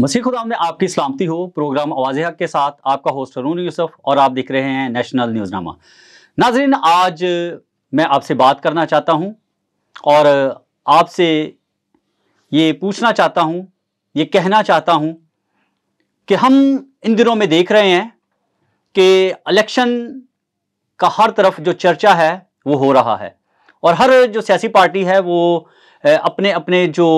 मसीह खुदा में आपकी सलामती हो प्रोग्राम आवाज हक के साथ आपका होस्ट अरून यूसुफ और आप देख रहे हैं नेशनल न्यूज़नामा नाजरीन आज मैं आपसे बात करना चाहता हूं और आपसे ये पूछना चाहता हूं ये कहना चाहता हूं कि हम इन दिनों में देख रहे हैं कि इलेक्शन का हर तरफ जो चर्चा है वो हो रहा है और हर जो सियासी पार्टी है वो अपने अपने जो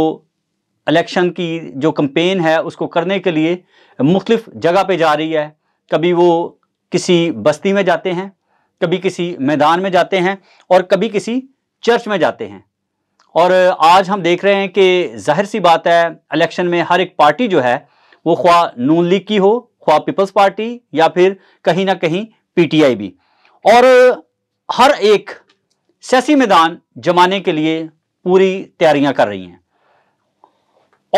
इलेक्शन की जो कम्पेन है उसको करने के लिए मुख्तफ जगह पर जा रही है कभी वो किसी बस्ती में जाते हैं कभी किसी मैदान में जाते हैं और कभी किसी चर्च में जाते हैं और आज हम देख रहे हैं कि जाहिर सी बात है इलेक्शन में हर एक पार्टी जो है वो ख्वा नून लीग की हो ख्वा पीपल्स पार्टी या फिर कहीं ना कहीं पीटीआई भी और हर एक सियासी मैदान जमाने के लिए पूरी तैयारियां कर रही हैं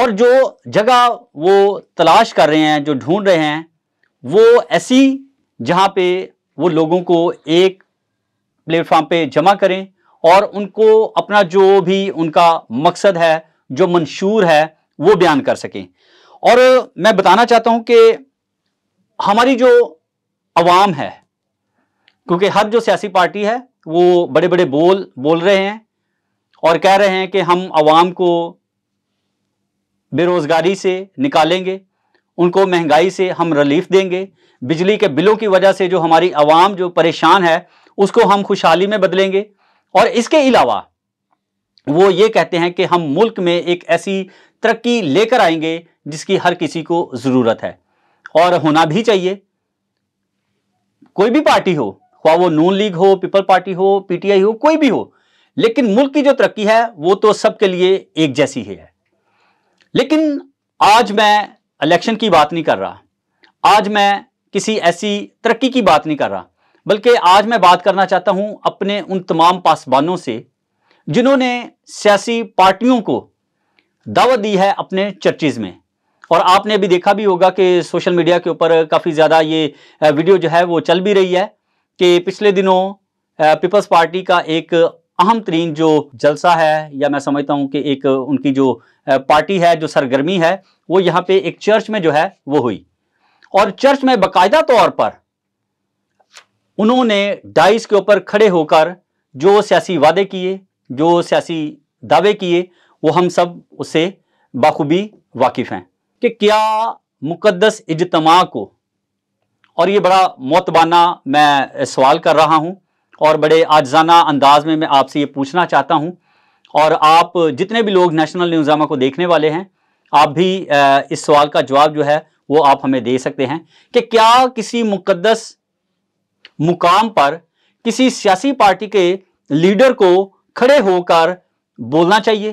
और जो जगह वो तलाश कर रहे हैं जो ढूंढ रहे हैं वो ऐसी जहाँ पे वो लोगों को एक प्लेटफॉर्म पे जमा करें और उनको अपना जो भी उनका मकसद है जो मंशूर है वो बयान कर सकें और मैं बताना चाहता हूँ कि हमारी जो आवाम है क्योंकि हर जो सियासी पार्टी है वो बड़े बड़े बोल बोल रहे हैं और कह रहे हैं कि हम आवाम को बेरोज़गारी से निकालेंगे उनको महंगाई से हम रिलीफ देंगे बिजली के बिलों की वजह से जो हमारी आवाम जो परेशान है उसको हम खुशहाली में बदलेंगे और इसके अलावा वो ये कहते हैं कि हम मुल्क में एक ऐसी तरक्की लेकर आएंगे जिसकी हर किसी को ज़रूरत है और होना भी चाहिए कोई भी पार्टी हो ख्वा वो नून लीग हो पीपल पार्टी हो पीटीआई हो कोई भी हो लेकिन मुल्क की जो तरक्की है वो तो सबके लिए एक जैसी ही है लेकिन आज मैं इलेक्शन की बात नहीं कर रहा आज मैं किसी ऐसी तरक्की की बात नहीं कर रहा बल्कि आज मैं बात करना चाहता हूं अपने उन तमाम पासबानों से जिन्होंने सियासी पार्टियों को दावत दी है अपने चर्चेज़ में और आपने अभी देखा भी होगा कि सोशल मीडिया के ऊपर काफ़ी ज़्यादा ये वीडियो जो है वो चल भी रही है कि पिछले दिनों पीपल्स पार्टी का एक अहम तरीन जो जलसा है या मैं समझता हूँ कि एक उनकी जो पार्टी है जो सरगर्मी है वो यहां पे एक चर्च में जो है वो हुई और चर्च में बाकायदा तौर पर उन्होंने डाइस के ऊपर खड़े होकर जो सियासी वादे किए जो सियासी दावे किए वो हम सब उससे बाखूबी वाकिफ़ हैं कि क्या मुकदस इजतमा को और ये बड़ा मोतबाना मैं सवाल कर रहा हूँ और बड़े आजाना अंदाज में मैं आपसे ये पूछना चाहता हूँ और आप जितने भी लोग नेशनल न्यूज़ामा को देखने वाले हैं आप भी इस सवाल का जवाब जो है वो आप हमें दे सकते हैं कि क्या किसी मुकदस मुकाम पर किसी सियासी पार्टी के लीडर को खड़े होकर बोलना चाहिए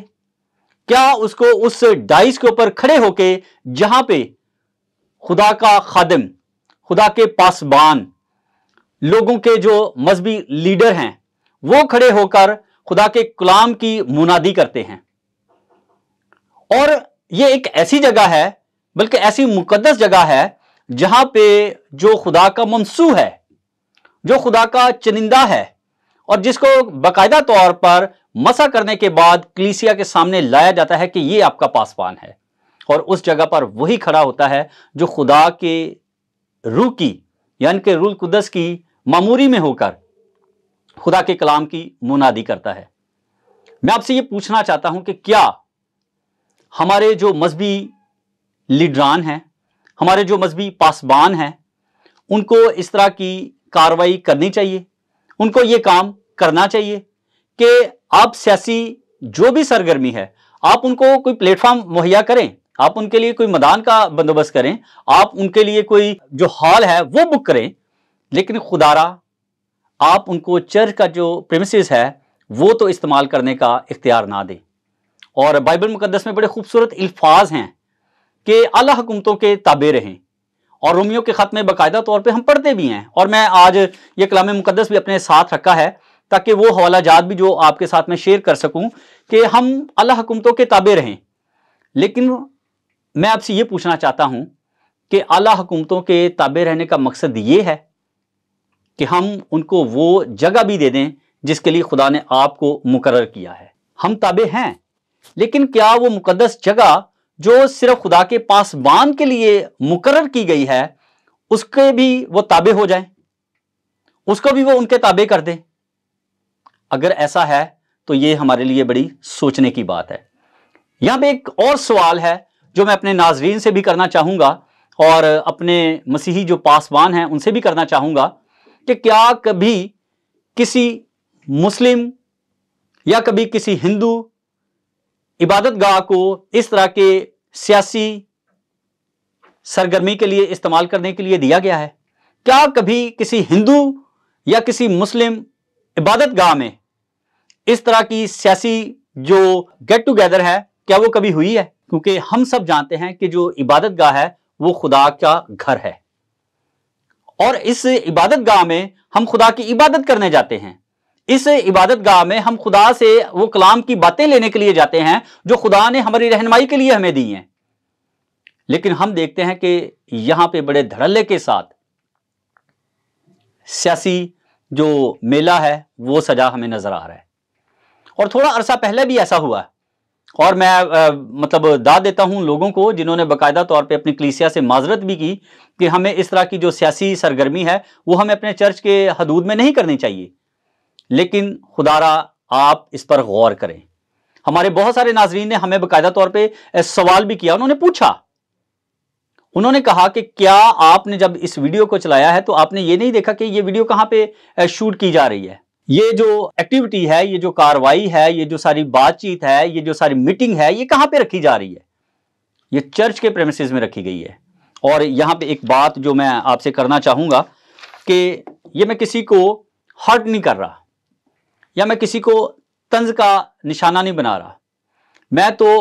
क्या उसको उस डाइस के ऊपर खड़े होके जहां पे खुदा का खादम खुदा के पासबान लोगों के जो मजहबी लीडर हैं वो खड़े होकर खुदा के कलाम की मुनादी करते हैं और ये एक ऐसी जगह है बल्कि ऐसी मुकदस जगह है जहां पे जो खुदा का मनसू है जो खुदा का चनिंदा है और जिसको बाकायदा तौर पर मसा करने के बाद क्लीसिया के सामने लाया जाता है कि ये आपका पासवान है और उस जगह पर वही खड़ा होता है जो खुदा के रूह की यानी कि रूल कुदस की मामूरी में होकर खुदा के कलाम की मुनादी करता है मैं आपसे ये पूछना चाहता हूं कि क्या हमारे जो मजहबी लीडरान हैं हमारे जो मजहबी पासबान हैं उनको इस तरह की कार्रवाई करनी चाहिए उनको ये काम करना चाहिए कि आप सियासी जो भी सरगर्मी है आप उनको कोई प्लेटफॉर्म मुहैया करें आप उनके लिए कोई मैदान का बंदोबस्त करें आप उनके लिए कोई जो हॉल है वो बुक करें लेकिन खुदारा आप उनको चर्च का जो प्रेमिस है वो तो इस्तेमाल करने का इख्तियार ना दें और बाइबल मुकदस में बड़े खूबसूरत अल्फाज हैं कि अला हुकूमतों के ताबे रहें और रोमियो के ख़त में बाकायदा तौर पर हम पढ़ते भी हैं और मैं आज ये कलाम मुकदस भी अपने साथ रखा है ताकि वो हवाला जात भी जो आपके साथ मैं शेयर कर सकूँ कि हम अला हुकूमतों के ताबे रहें लेकिन मैं आपसे ये पूछना चाहता हूँ कि अला हुकूमतों के ताबे रहने का मकसद ये है कि हम उनको वो जगह भी दे दें जिसके लिए खुदा ने आपको मुकर किया है हम ताबे हैं लेकिन क्या वो मुकदस जगह जो सिर्फ खुदा के पासबान के लिए मुकर की गई है उसके भी वो ताबे हो जाए उसको भी वो उनके ताबे कर दे अगर ऐसा है तो ये हमारे लिए बड़ी सोचने की बात है यहां पे एक और सवाल है जो मैं अपने नाजरीन से भी करना चाहूंगा और अपने मसीही जो पासवान हैं उनसे भी करना चाहूँगा कि क्या कभी किसी मुस्लिम या कभी किसी हिंदू इबादत गाह को इस तरह के सियासी सरगर्मी के लिए इस्तेमाल करने के लिए दिया गया है क्या कभी किसी हिंदू या किसी मुस्लिम इबादत गाह में इस तरह की सियासी जो गेट टुगेदर है क्या वो कभी हुई है क्योंकि हम सब जानते हैं कि जो इबादत गाह है वो खुदा का घर है और इस इबादत गाह में हम खुदा की इबादत करने जाते हैं इस इबादत गाह में हम खुदा से वो कलाम की बातें लेने के लिए जाते हैं जो खुदा ने हमारी रहनमाई के लिए हमें दी हैं लेकिन हम देखते हैं कि यहां पे बड़े धड़ल्ले के साथ सियासी जो मेला है वो सजा हमें नजर आ रहा है और थोड़ा अरसा पहले भी ऐसा हुआ है और मैं आ, मतलब दाद देता हूं लोगों को जिन्होंने बकायदा तौर पे अपनी क्लीसिया से माजरत भी की कि हमें इस तरह की जो सियासी सरगर्मी है वो हमें अपने चर्च के हदूद में नहीं करनी चाहिए लेकिन खुदारा आप इस पर गौर करें हमारे बहुत सारे नाजरीन ने हमें बाकायदा तौर पर सवाल भी किया उन्होंने पूछा उन्होंने कहा कि क्या आपने जब इस वीडियो को चलाया है तो आपने ये नहीं देखा कि ये वीडियो कहाँ पे शूट की जा रही है ये जो एक्टिविटी है ये जो कार्रवाई है ये जो सारी बातचीत है ये जो सारी मीटिंग है ये कहां पे रखी जा रही है ये चर्च के प्रेमिसेस में रखी गई है और यहां पे एक बात जो मैं आपसे करना चाहूंगा कि ये मैं किसी को हर्ट नहीं कर रहा या मैं किसी को तंज का निशाना नहीं बना रहा मैं तो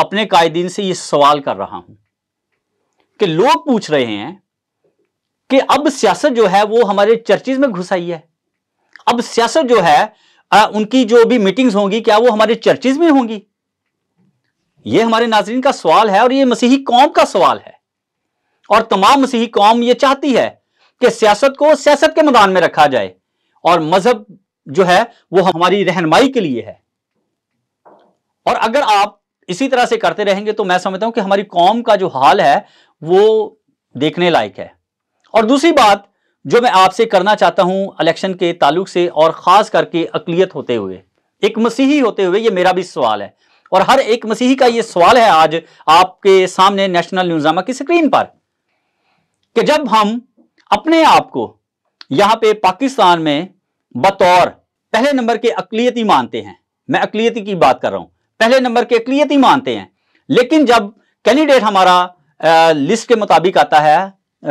अपने कायदीन से ये सवाल कर रहा हूं कि लोग पूछ रहे हैं कि अब सियासत जो है वो हमारे चर्चिज में घुस आई है अब सियासत जो है आ, उनकी जो भी मीटिंग्स होंगी क्या वो हमारे चर्चिज में होंगी ये हमारे नाजरीन का सवाल है और ये मसीही कौम का सवाल है और तमाम मसीही कौम ये चाहती है कि सियासत को सियासत के मैदान में रखा जाए और मजहब जो है वो हमारी रहनमाई के लिए है और अगर आप इसी तरह से करते रहेंगे तो मैं समझता हूं कि हमारी कौम का जो हाल है वो देखने लायक है और दूसरी बात जो मैं आपसे करना चाहता हूं इलेक्शन के ताल्लुक से और ख़ास करके अकलीत होते हुए एक मसीही होते हुए ये मेरा भी सवाल है और हर एक मसीही का ये सवाल है आज आपके सामने नेशनल न्यूजामा की स्क्रीन पर कि जब हम अपने आप को यहाँ पे पाकिस्तान में बतौर पहले नंबर के अकलीती मानते हैं मैं अकलीती की बात कर रहा हूँ पहले नंबर के अकलीती मानते हैं लेकिन जब कैंडिडेट हमारा लिस्ट के मुताबिक आता है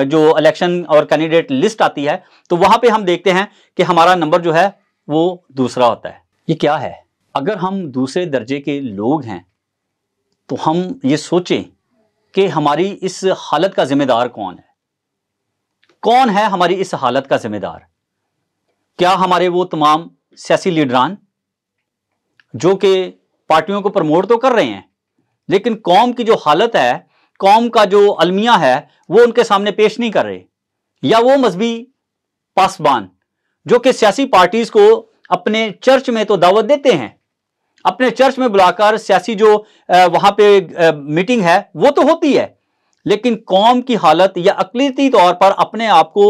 जो इलेक्शन और कैंडिडेट लिस्ट आती है तो वहां पे हम देखते हैं कि हमारा नंबर जो है वो दूसरा होता है ये क्या है अगर हम दूसरे दर्जे के लोग हैं तो हम ये सोचें कि हमारी इस हालत का जिम्मेदार कौन है कौन है हमारी इस हालत का जिम्मेदार क्या हमारे वो तमाम सियासी लीडरान जो कि पार्टियों को प्रमोट तो कर रहे हैं लेकिन कौम की जो हालत है कौम का जो अलमिया है वो उनके सामने पेश नहीं कर रहे या वो मजहबी पासबान जो कि सियासी पार्टीज़ को अपने चर्च में तो दावत देते हैं अपने चर्च में बुलाकर सियासी जो वहां पे मीटिंग है वो तो होती है लेकिन कौम की हालत या अकलीती तौर पर अपने आप को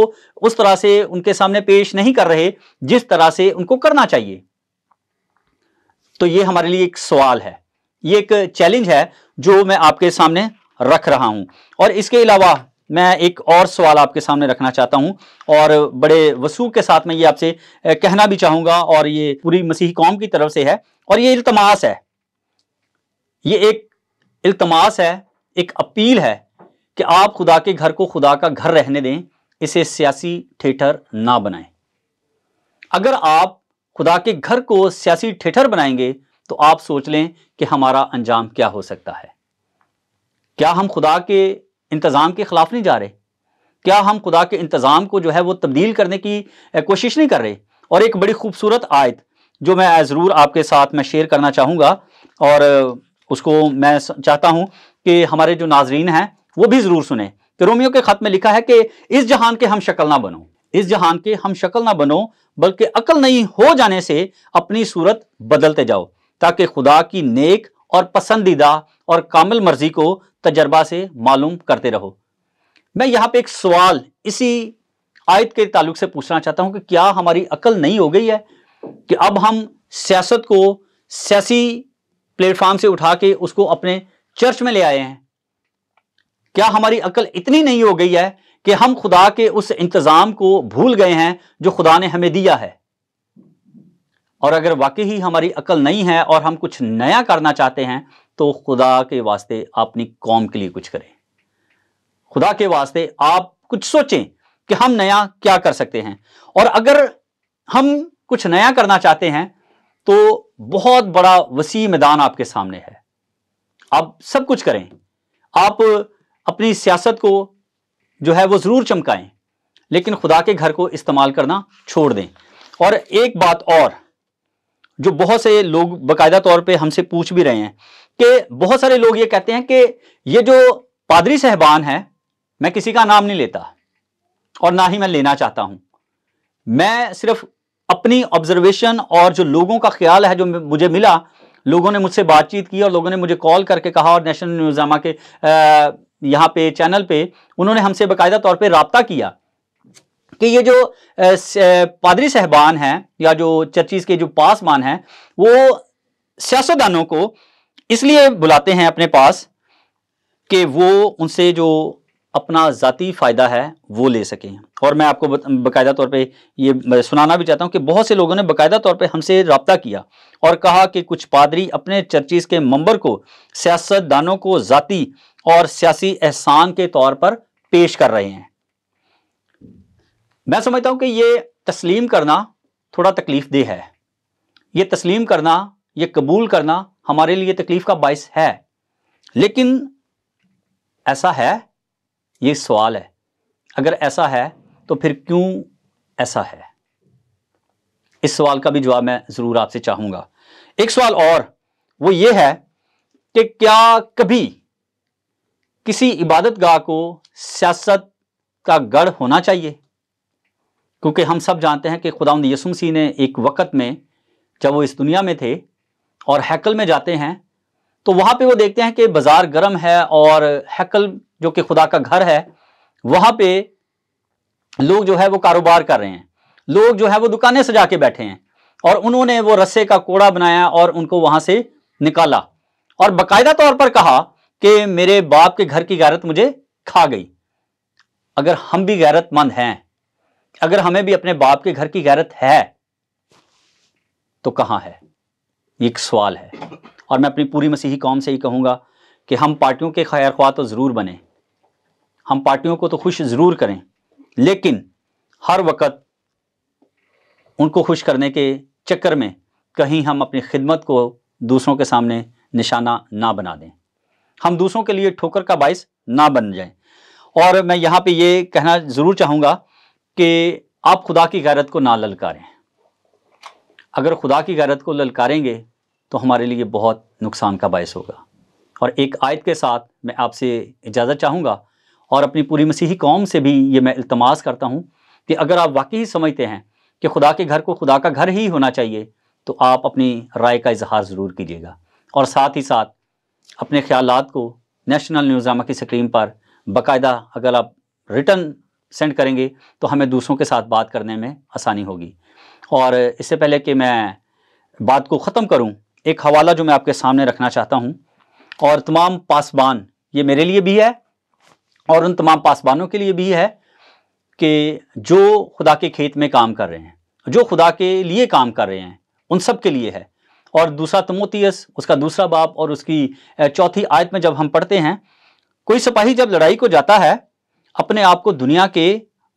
उस तरह से उनके सामने पेश नहीं कर रहे जिस तरह से उनको करना चाहिए तो ये हमारे लिए एक सवाल है ये एक चैलेंज है जो मैं आपके सामने रख रहा हूं और इसके अलावा मैं एक और सवाल आपके सामने रखना चाहता हूं और बड़े वसूख के साथ मैं ये आपसे कहना भी चाहूंगा और ये पूरी मसीह कौम की तरफ से है और ये इल्तमास है ये एक इल्तमास है एक अपील है कि आप खुदा के घर को खुदा का घर रहने दें इसे सियासी थिएटर ना बनाएं अगर आप खुदा के घर को सियासी थिएटर बनाएंगे तो आप सोच लें कि हमारा अंजाम क्या हो सकता है क्या हम खुदा के इंतज़ाम के ख़िलाफ़ नहीं जा रहे क्या हम खुदा के इंतज़ाम को जो है वो तब्दील करने की कोशिश नहीं कर रहे और एक बड़ी खूबसूरत आयत जो मैं ज़रूर आपके साथ मैं शेयर करना चाहूँगा और उसको मैं चाहता हूँ कि हमारे जो नाजरीन हैं वो भी ज़रूर सुने कि तो रोमियो के ख़त में लिखा है कि इस जहान के हम शक्ल ना बनो इस जहान के हम शक्ल ना बनो बल्कि अकल नहीं हो जाने से अपनी सूरत बदलते जाओ ताकि खुदा की नेक और पसंदीदा और कामिल मर्जी को तजर्बा से मालूम करते रहो मैं यहाँ पे एक सवाल इसी आयत के ताल्लुक से पूछना चाहता हूँ कि क्या हमारी अकल नहीं हो गई है कि अब हम सियासत को सियासी प्लेटफॉर्म से उठा के उसको अपने चर्च में ले आए हैं क्या हमारी अकल इतनी नहीं हो गई है कि हम खुदा के उस इंतज़ाम को भूल गए हैं जो खुदा ने हमें दिया है और अगर वाकई ही हमारी अकल नहीं है और हम कुछ नया करना चाहते हैं तो खुदा के वास्ते अपनी कौम के लिए कुछ करें खुदा के वास्ते आप कुछ सोचें कि हम नया क्या कर सकते हैं और अगर हम कुछ नया करना चाहते हैं तो बहुत बड़ा वसी मैदान आपके सामने है आप सब कुछ करें आप अपनी सियासत को जो है वो ज़रूर चमकाएं लेकिन खुदा के घर को इस्तेमाल करना छोड़ दें और एक बात और जो बहुत से लोग बाकायदा तौर पे हमसे पूछ भी रहे हैं कि बहुत सारे लोग ये कहते हैं कि ये जो पादरी साहबान है मैं किसी का नाम नहीं लेता और ना ही मैं लेना चाहता हूं मैं सिर्फ अपनी ऑब्जर्वेशन और जो लोगों का ख्याल है जो मुझे मिला लोगों ने मुझसे बातचीत की और लोगों ने मुझे कॉल करके कहा और नेशनल न्यूज़ामा के यहाँ पे चैनल पे उन्होंने हमसे बाकायदा तौर पे रबता किया कि ये जो पादरी साहबान हैं या जो चर्चिस के जो पासवान हैं वो सियासतदानों को इसलिए बुलाते हैं अपने पास कि वो उनसे जो अपना ज़ाती फ़ायदा है वो ले सकें और मैं आपको बाकायदा तौर पे ये सुनाना भी चाहता हूँ कि बहुत से लोगों ने बाकायदा तौर पे हमसे रबता किया और कहा कि कुछ पादरी अपने चर्चिस के मंबर को सियासतदानों को ज़ाती और सियासी एहसान के तौर पर पेश कर रहे हैं मैं समझता हूँ कि ये तस्लीम करना थोड़ा तकलीफ देह है ये तस्लीम करना ये कबूल करना हमारे लिए तकलीफ़ का बायस है लेकिन ऐसा है ये सवाल है अगर ऐसा है तो फिर क्यों ऐसा है इस सवाल का भी जवाब मैं ज़रूर आपसे चाहूंगा एक सवाल और वो ये है कि क्या कभी किसी इबादत गाह को सियासत का गढ़ होना चाहिए क्योंकि हम सब जानते हैं कि खुदा यसु मसीह ने एक वक्त में जब वो इस दुनिया में थे और हैकल में जाते हैं तो वहाँ पे वो देखते हैं कि बाज़ार गर्म है और हैकल जो कि खुदा का घर है वहाँ पे लोग जो है वो कारोबार कर रहे हैं लोग जो है वो दुकानें सजा के बैठे हैं और उन्होंने वो रस्से का कोड़ा बनाया और उनको वहाँ से निकाला और बाकायदा तौर पर कहा कि मेरे बाप के घर की गैरत मुझे खा गई अगर हम भी गैरतमंद हैं अगर हमें भी अपने बाप के घर की गैरत है तो कहाँ है एक सवाल है और मैं अपनी पूरी मसीही कौम से ही कहूंगा कि हम पार्टियों के खैर ख्वा तो ज़रूर बने हम पार्टियों को तो खुश ज़रूर करें लेकिन हर वक्त उनको खुश करने के चक्कर में कहीं हम अपनी खिदमत को दूसरों के सामने निशाना ना बना दें हम दूसरों के लिए ठोकर का बायस ना बन जाएं और मैं यहाँ पे ये कहना ज़रूर चाहूँगा कि आप खुदा की गैरत को ना ललकारें अगर खुदा की गैरत को ललकारेंगे तो हमारे लिए बहुत नुकसान का बायस होगा और एक आयत के साथ मैं आपसे इजाज़त चाहूँगा और अपनी पूरी मसीही कौम से भी ये मैं अल्तमास करता हूँ कि अगर आप वाकई ही समझते हैं कि खुदा के घर को खुदा का घर ही होना चाहिए तो आप अपनी राय का इजहार ज़रूर कीजिएगा और साथ ही साथ अपने ख्याल को नेशनल न्यूजामा की स्क्रीन पर बाकायदा अगर आप रिटर्न सेंड करेंगे तो हमें दूसरों के साथ बात करने में आसानी होगी और इससे पहले कि मैं बात को ख़त्म करूं एक हवाला जो मैं आपके सामने रखना चाहता हूं और तमाम पासबान ये मेरे लिए भी है और उन तमाम पासबानों के लिए भी है कि जो खुदा के खेत में काम कर रहे हैं जो खुदा के लिए काम कर रहे हैं उन सब के लिए है और दूसरा तमोतीस उसका दूसरा बाप और उसकी चौथी आयत में जब हम पढ़ते हैं कोई सिपाही जब लड़ाई को जाता है अपने आप को दुनिया के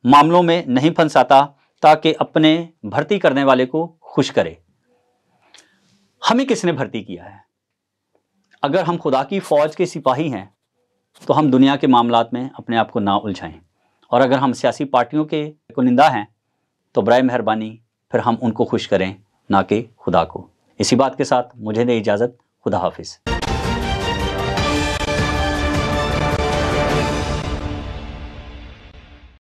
मामलों में नहीं फंसाता ताकि अपने भर्ती करने वाले को खुश करे हमें किसने भर्ती किया है अगर हम खुदा की फ़ौज के सिपाही हैं तो हम दुनिया के मामला में अपने आप को ना उलझाएं और अगर हम सियासी पार्टियों के कुनिंदा हैं तो बर मेहरबानी फिर हम उनको खुश करें ना कि खुदा को इसी बात के साथ मुझे दे इजाज़त खुदा हाफिज़